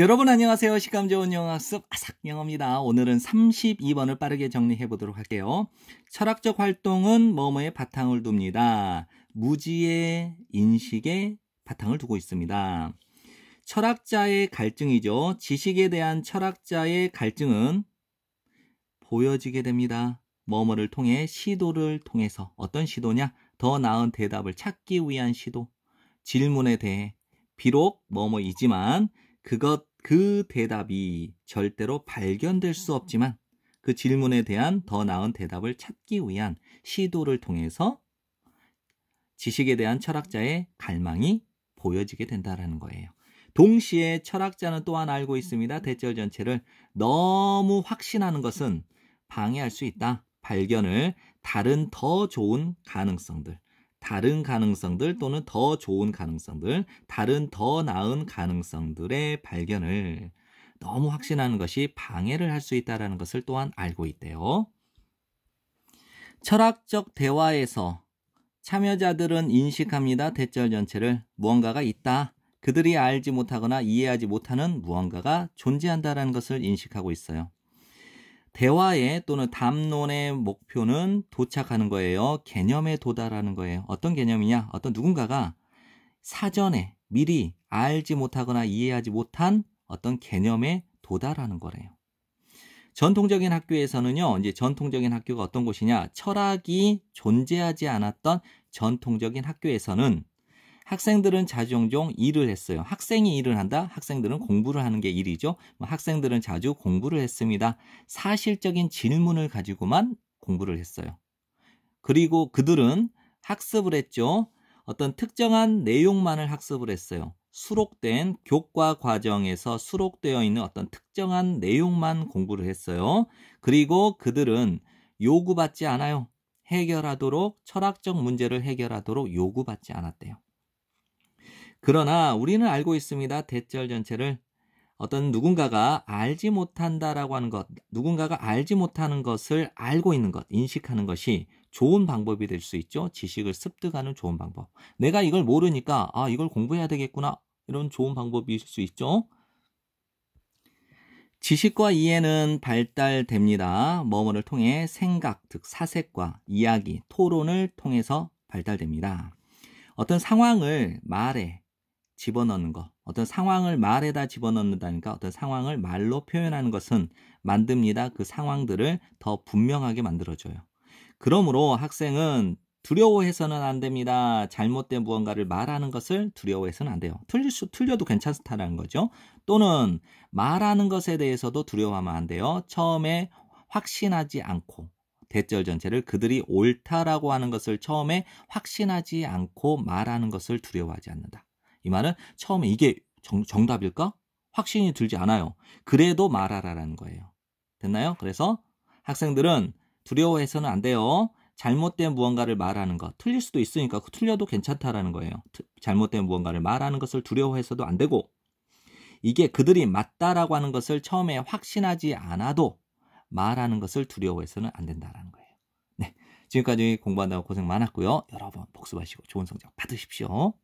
여러분 안녕하세요. 시감 좋은 영어학습 아삭영어입니다. 오늘은 32번을 빠르게 정리해 보도록 할게요. 철학적 활동은 뭐뭐에 바탕을 둡니다. 무지의 인식에 바탕을 두고 있습니다. 철학자의 갈증이죠. 지식에 대한 철학자의 갈증은 보여지게 됩니다. 뭐뭐를 통해 시도를 통해서 어떤 시도냐? 더 나은 대답을 찾기 위한 시도. 질문에 대해 비록 뭐뭐이지만 그것 그 대답이 절대로 발견될 수 없지만 그 질문에 대한 더 나은 대답을 찾기 위한 시도를 통해서 지식에 대한 철학자의 갈망이 보여지게 된다라는 거예요. 동시에 철학자는 또한 알고 있습니다. 대절 전체를 너무 확신하는 것은 방해할 수 있다. 발견을 다른 더 좋은 가능성들, 다른 가능성들 또는 더 좋은 가능성들, 다른 더 나은 가능성들의 발견을 너무 확신하는 것이 방해를 할 수 있다는 것을 또한 알고 있대요. 철학적 대화에서 참여자들은 인식합니다. 대절 전체를 무언가가 있다. 그들이 알지 못하거나 이해하지 못하는 무언가가 존재한다라는 것을 인식하고 있어요. 대화의 또는 담론의 목표는 도착하는 거예요. 개념에 도달하는 거예요. 어떤 개념이냐? 어떤 누군가가 사전에 미리 알지 못하거나 이해하지 못한 어떤 개념에 도달하는 거래요. 전통적인 학교에서는요, 이제 전통적인 학교가 어떤 곳이냐? 철학이 존재하지 않았던 전통적인 학교에서는 학생들은 자주 종종 일을 했어요. 학생이 일을 한다. 학생들은 공부를 하는 게 일이죠. 뭐 학생들은 자주 공부를 했습니다. 사실적인 질문을 가지고만 공부를 했어요. 그리고 그들은 학습을 했죠. 어떤 특정한 내용만을 학습을 했어요. 수록된 교과 과정에서 수록되어 있는 어떤 특정한 내용만 공부를 했어요. 그리고 그들은 요구받지 않아요. 해결하도록 철학적 문제를 해결하도록 요구받지 않았대요. 그러나 우리는 알고 있습니다. 대절 전체를 어떤 누군가가 알지 못한다라고 하는 것, 누군가가 알지 못하는 것을 알고 있는 것, 인식하는 것이 좋은 방법이 될 수 있죠. 지식을 습득하는 좋은 방법. 내가 이걸 모르니까, 아, 이걸 공부해야 되겠구나. 이런 좋은 방법일 수 있죠. 지식과 이해는 발달됩니다. 머머를 통해 생각, 즉 사색과 이야기, 토론을 통해서 발달됩니다. 어떤 상황을 말에, 집어넣는 거 어떤 상황을 말에다 집어넣는다니까 어떤 상황을 말로 표현하는 것은 만듭니다. 그 상황들을 더 분명하게 만들어줘요. 그러므로 학생은 두려워해서는 안 됩니다. 잘못된 무언가를 말하는 것을 두려워해서는 안 돼요. 틀릴 수, 틀려도 괜찮다라는 거죠. 또는 말하는 것에 대해서도 두려워하면 안 돼요. 처음에 확신하지 않고 대절 전체를 그들이 옳다라고 하는 것을 처음에 확신하지 않고 말하는 것을 두려워하지 않는다. 이 말은 처음에 이게 정, 정답일까? 확신이 들지 않아요. 그래도 말하라라는 거예요. 됐나요? 그래서 학생들은 두려워해서는 안 돼요. 잘못된 무언가를 말하는 것. 틀릴 수도 있으니까 그 틀려도 괜찮다라는 거예요. 잘못된 무언가를 말하는 것을 두려워해서도 안 되고 이게 그들이 맞다라고 하는 것을 처음에 확신하지 않아도 말하는 것을 두려워해서는 안 된다라는 거예요. 네. 지금까지 공부한다고 고생 많았고요. 여러분 복습하시고 좋은 성적 받으십시오.